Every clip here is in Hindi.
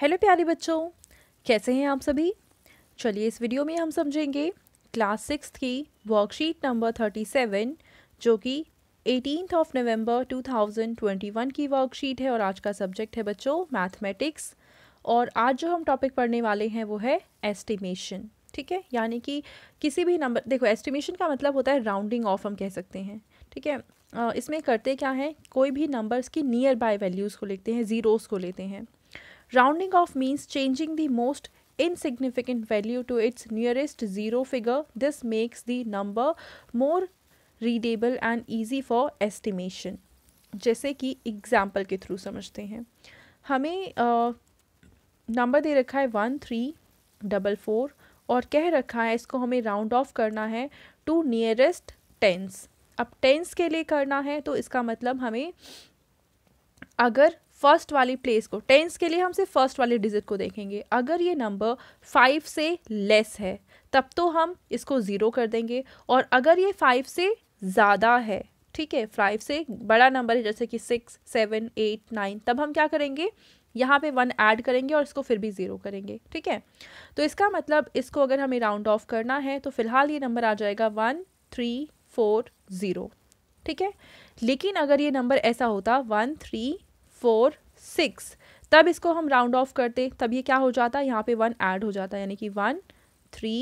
हेलो प्यारे बच्चों कैसे हैं आप सभी चलिए इस वीडियो में हम समझेंगे क्लास सिक्स की वर्कशीट नंबर थर्टी सेवन जो कि एटीनथ ऑफ नवंबर वन की वर्कशीट है और आज का सब्जेक्ट है बच्चों मैथमेटिक्स और आज जो हम टॉपिक पढ़ने वाले हैं वो है एस्टिमेशन ठीक है यानी कि किसी भी नंबर देखो एस्टिमेशन का मतलब होता है राउंडिंग ऑफ हम कह सकते हैं ठीक है इसमें करते क्या हैं कोई भी नंबर्स की नियर बाय वैल्यूज़ को लिखते हैं ज़ीरोज़ को लेते हैं Rounding off means changing the most insignificant value to its nearest zero figure. This makes the number more readable and easy for estimation. जैसे कि एग्जाम्पल के थ्रू समझते हैं हमें नंबर दे रखा है वन थ्री डबल फोर और कह रखा है इसको हमें राउंड ऑफ करना है टू नियरेस्ट टेंस अब टेंस के लिए करना है तो इसका मतलब हमें अगर फर्स्ट वाली प्लेस को टेंस के लिए हम सिर्फ फर्स्ट वाली डिजिट को देखेंगे अगर ये नंबर फाइव से लेस है तब तो हम इसको ज़ीरो कर देंगे और अगर ये फाइव से ज़्यादा है ठीक है फाइव से बड़ा नंबर है जैसे कि सिक्स सेवन एट नाइन तब हम क्या करेंगे यहाँ पे वन ऐड करेंगे और इसको फिर भी ज़ीरो करेंगे ठीक है तो इसका मतलब इसको अगर हमें राउंड ऑफ करना है तो फिलहाल ये नंबर आ जाएगा वन थ्री फोर ज़ीरो ठीक है लेकिन अगर ये नंबर ऐसा होता वन थ्री फोर सिक्स तब इसको हम राउंड ऑफ करते तब ये क्या हो जाता है यहाँ पे वन ऐड हो जाता है यानी कि वन थ्री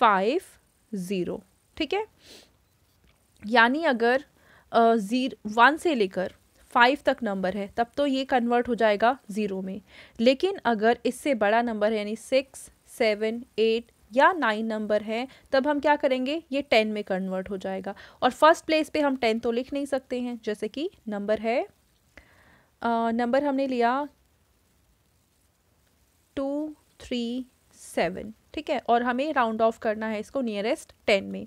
फाइव ज़ीरो ठीक है यानी अगर ज़ीरो वन से लेकर फाइव तक नंबर है तब तो ये कन्वर्ट हो जाएगा ज़ीरो में लेकिन अगर इससे बड़ा नंबर है यानी सिक्स सेवन एट या नाइन नंबर है तब हम क्या करेंगे ये टेन में कन्वर्ट हो जाएगा और फर्स्ट प्लेस पे हम टेन तो लिख नहीं सकते हैं जैसे कि नंबर है नंबर हमने लिया टू थ्री सेवन ठीक है और हमें राउंड ऑफ करना है इसको नियरेस्ट टेन में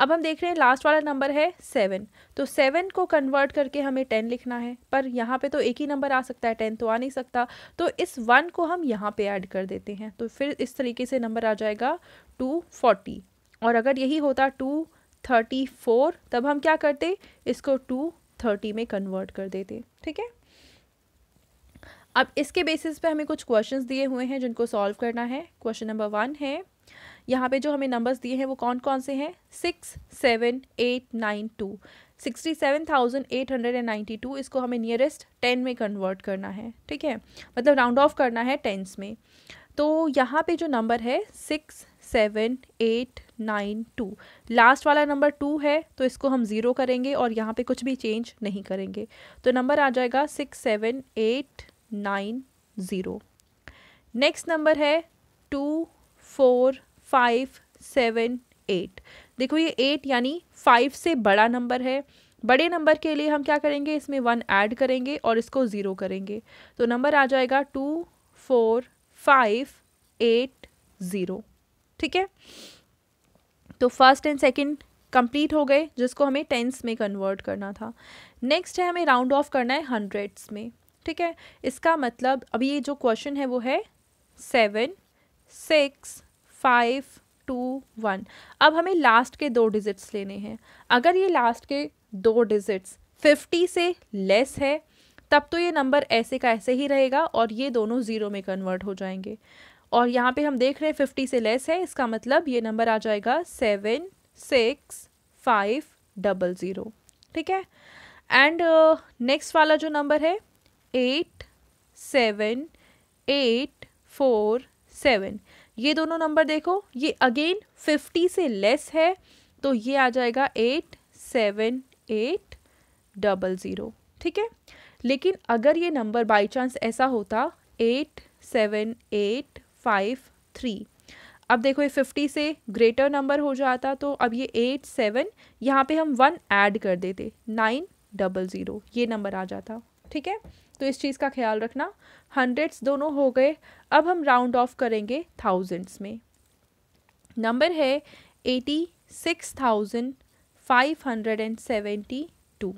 अब हम देख रहे हैं लास्ट वाला नंबर है सेवन तो सेवन को कन्वर्ट करके हमें टेन लिखना है पर यहाँ पे तो एक ही नंबर आ सकता है टेन तो आ नहीं सकता तो इस वन को हम यहाँ पे ऐड कर देते हैं तो फिर इस तरीके से नंबर आ जाएगा टू फोर्टी और अगर यही होता टू थर्टी फोर तब हम क्या करते इसको टू थर्टी में कन्वर्ट कर देते ठीक है अब इसके बेसिस पे हमें कुछ क्वेश्चंस दिए हुए हैं जिनको सॉल्व करना है क्वेश्चन नंबर वन है यहाँ पे जो हमें नंबर्स दिए हैं वो कौन कौन से हैं six seven eight nine two sixty seven thousand eight hundred and ninety two इसको हमें नियरेस्ट टेन में कन्वर्ट करना है ठीक है मतलब राउंड ऑफ करना है टेंस में तो यहाँ पे जो नंबर है six seven eight nine two last वाला नंबर टू है तो इसको हम ज़ीरो करेंगे और यहाँ पे कुछ भी चेंज नहीं करेंगे तो नंबर आ जाएगा six seven eight nine zero next number है two four five seven eight देखो ये एट यानी फाइव से बड़ा नंबर है बड़े नंबर के लिए हम क्या करेंगे इसमें वन ऐड करेंगे और इसको ज़ीरो करेंगे तो नंबर आ जाएगा two four five eight zero ठीक है तो फर्स्ट एंड सेकंड कंप्लीट हो गए जिसको हमें टेंस में कन्वर्ट करना था नेक्स्ट है हमें राउंड ऑफ करना है हंड्रेड्स में ठीक है इसका मतलब अब ये जो क्वेश्चन है वो है seven six five two one अब हमें लास्ट के दो डिजिट्स लेने हैं अगर ये लास्ट के दो डिजिट्स फिफ्टी से लेस है तब तो ये नंबर ऐसे का ऐसे ही रहेगा और ये दोनों ज़ीरो में कन्वर्ट हो जाएंगे और यहाँ पे हम देख रहे हैं फिफ्टी से लेस है इसका मतलब ये नंबर आ जाएगा seven six five double zero ठीक है एंड नेक्स्ट uh, वाला जो नंबर है eight seven eight four seven ये दोनों नंबर देखो ये अगेन फिफ्टी से लेस है तो ये आ जाएगा eight seven eight double zero ठीक है लेकिन अगर ये नंबर बाई चांस ऐसा होता eight seven eight five three अब देखो ये फिफ्टी से ग्रेटर नंबर हो जाता तो अब ये एट सेवन यहाँ पे हम वन ऐड कर देते नाइन डबल ज़ीरो ये नंबर आ जाता ठीक है तो इस चीज़ का ख्याल रखना हंड्रेड्स दोनों हो गए अब हम राउंड ऑफ करेंगे थाउजेंड्स में नंबर है eighty six thousand five hundred and seventy two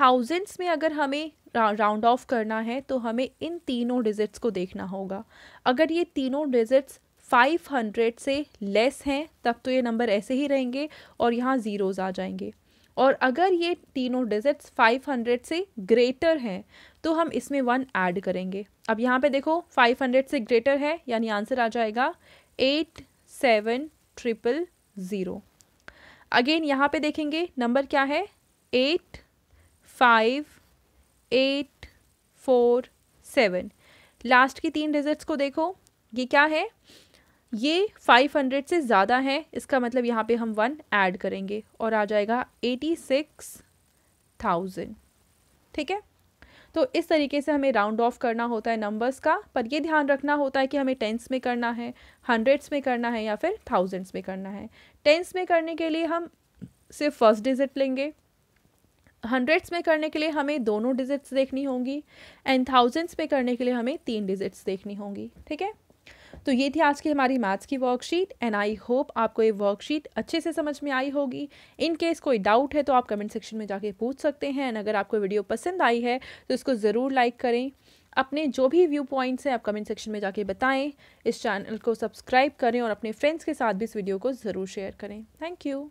thousands में अगर हमें राउंड ऑफ करना है तो हमें इन तीनों डिजिट्स को देखना होगा अगर ये तीनों डिजिट्स 500 से लेस हैं तब तो ये नंबर ऐसे ही रहेंगे और यहाँ ज़ीरोज़ आ जाएंगे और अगर ये तीनों डिजिट्स 500 से ग्रेटर हैं तो हम इसमें वन ऐड करेंगे अब यहाँ पे देखो 500 से ग्रेटर है यानी आंसर आ जाएगा eight seven triple zero again यहाँ पे देखेंगे नंबर क्या है eight five eight four seven last की तीन डिजिट्स को देखो ये क्या है ये 500 से ज़्यादा है इसका मतलब यहाँ पे हम वन ऐड करेंगे और आ जाएगा 86,000 ठीक है तो इस तरीके से हमें राउंड ऑफ करना होता है नंबर्स का पर ये ध्यान रखना होता है कि हमें टेंस में करना है हंड्रेड्स में करना है या फिर थाउजेंड्स में करना है टेंस में करने के लिए हम सिर्फ फर्स्ट डिजिट लेंगे हंड्रेड्स में करने के लिए हमें दोनों डिजिट्स देखनी होंगी एंड थाउजेंड्स में करने के लिए हमें तीन डिजिट्स देखनी होंगी ठीक है तो ये थी आज की हमारी मैथ्स की वर्कशीट एंड आई होप आपको ये वर्कशीट अच्छे से समझ में आई होगी इन केस कोई डाउट है तो आप कमेंट सेक्शन में जाके पूछ सकते हैं एंड अगर आपको वीडियो पसंद आई है तो इसको ज़रूर लाइक करें अपने जो भी व्यू पॉइंट्स हैं आप कमेंट सेक्शन में जाके बताएं इस चैनल को सब्सक्राइब करें और अपने फ्रेंड्स के साथ भी इस वीडियो को ज़रूर शेयर करें थैंक यू